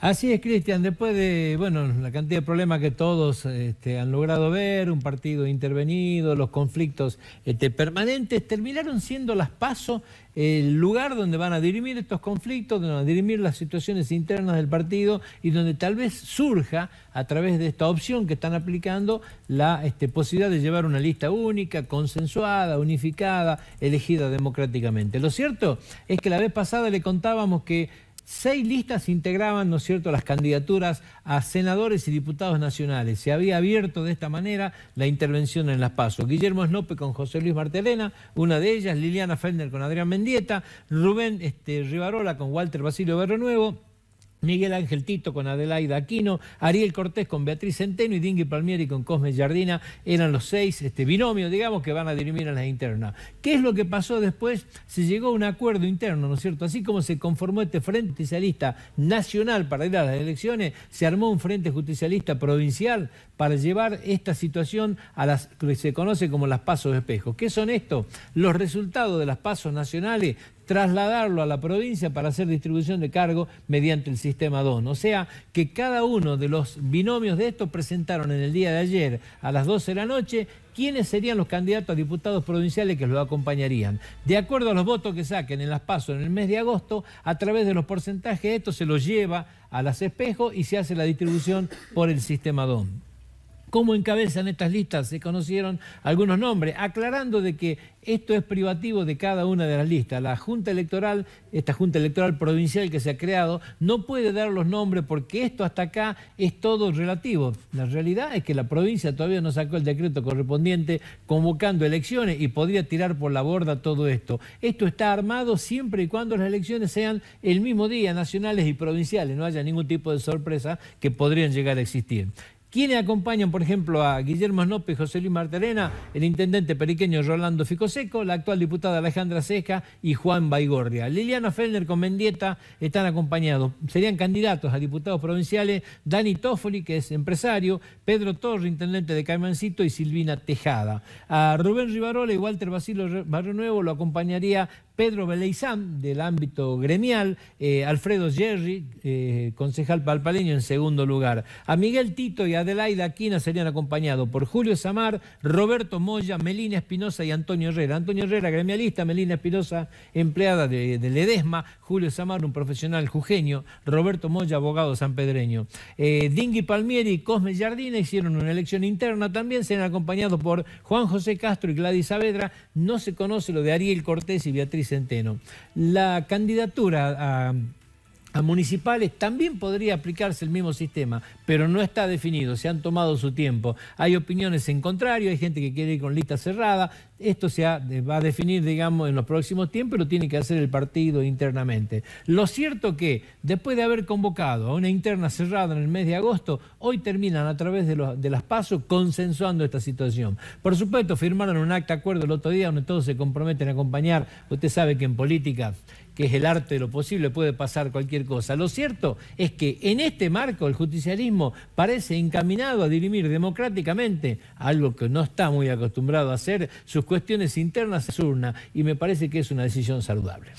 Así es, Cristian, después de, bueno, la cantidad de problemas que todos este, han logrado ver, un partido intervenido, los conflictos este, permanentes, terminaron siendo las PASO el lugar donde van a dirimir estos conflictos, donde van a dirimir las situaciones internas del partido y donde tal vez surja, a través de esta opción que están aplicando, la este, posibilidad de llevar una lista única, consensuada, unificada, elegida democráticamente. Lo cierto es que la vez pasada le contábamos que Seis listas integraban, ¿no es cierto?, las candidaturas a senadores y diputados nacionales. Se había abierto de esta manera la intervención en las PASO. Guillermo Snope con José Luis Martelena, una de ellas, Liliana Fender con Adrián Mendieta, Rubén este, Rivarola con Walter Basilio Berro Miguel Ángel Tito con Adelaida Aquino, Ariel Cortés con Beatriz Centeno y Dingui Palmieri con Cosme Jardina. Eran los seis este, binomios, digamos, que van a dirimir a las internas. ¿Qué es lo que pasó después? Se llegó a un acuerdo interno, ¿no es cierto? Así como se conformó este Frente Justicialista Nacional para ir a las elecciones, se armó un Frente Justicialista Provincial para llevar esta situación a las que se conoce como las pasos de espejo. ¿Qué son estos? Los resultados de las pasos nacionales trasladarlo a la provincia para hacer distribución de cargo mediante el sistema DON. O sea que cada uno de los binomios de estos presentaron en el día de ayer a las 12 de la noche quiénes serían los candidatos a diputados provinciales que lo acompañarían. De acuerdo a los votos que saquen en las PASO en el mes de agosto, a través de los porcentajes esto se los lleva a las espejos y se hace la distribución por el sistema DON cómo encabezan estas listas. Se conocieron algunos nombres, aclarando de que esto es privativo de cada una de las listas. La Junta Electoral, esta Junta Electoral Provincial que se ha creado, no puede dar los nombres porque esto hasta acá es todo relativo. La realidad es que la provincia todavía no sacó el decreto correspondiente convocando elecciones y podría tirar por la borda todo esto. Esto está armado siempre y cuando las elecciones sean el mismo día, nacionales y provinciales, no haya ningún tipo de sorpresa que podrían llegar a existir. ¿Quiénes acompañan, por ejemplo, a Guillermo Snope, José Luis Martarena, el intendente periqueño Rolando Ficoseco, la actual diputada Alejandra Seca y Juan Baigorria? Liliana Fellner con Mendieta están acompañados. Serían candidatos a diputados provinciales Dani Toffoli, que es empresario, Pedro Torre, intendente de Caimancito, y Silvina Tejada. A Rubén Rivarola y Walter Basilo Barrio Nuevo lo acompañaría Pedro Beleizán, del ámbito gremial, eh, Alfredo Jerry, eh, concejal palpaleño, en segundo lugar. A Miguel Tito y Adelaida Aquina serían acompañados por Julio Samar, Roberto Moya, Melina Espinosa y Antonio Herrera. Antonio Herrera, gremialista, Melina Espinosa, empleada de, Ledesma, Julio Samar, un profesional jujeño, Roberto Moya, abogado sanpedreño. Eh, Dingui Palmieri y Cosme Jardina hicieron una elección interna, también serían acompañados por Juan José Castro y Gladys Saavedra. No se conoce lo de Ariel Cortés y Beatriz Centeno. La candidatura a a municipales también podría aplicarse el mismo sistema, pero no está definido, se han tomado su tiempo. Hay opiniones en contrario, hay gente que quiere ir con lista cerrada, esto se eh, va a definir, digamos, en los próximos tiempos, lo tiene que hacer el partido internamente. Lo cierto que después de haber convocado a una interna cerrada en el mes de agosto, hoy terminan a través de, los, de las pasos consensuando esta situación. Por supuesto, firmaron un acta acuerdo el otro día donde todos se comprometen a acompañar, usted sabe que en política que es el arte de lo posible, puede pasar cualquier cosa. Lo cierto es que en este marco el justicialismo parece encaminado a dirimir democráticamente, algo que no está muy acostumbrado a hacer, sus cuestiones internas se urna, y me parece que es una decisión saludable.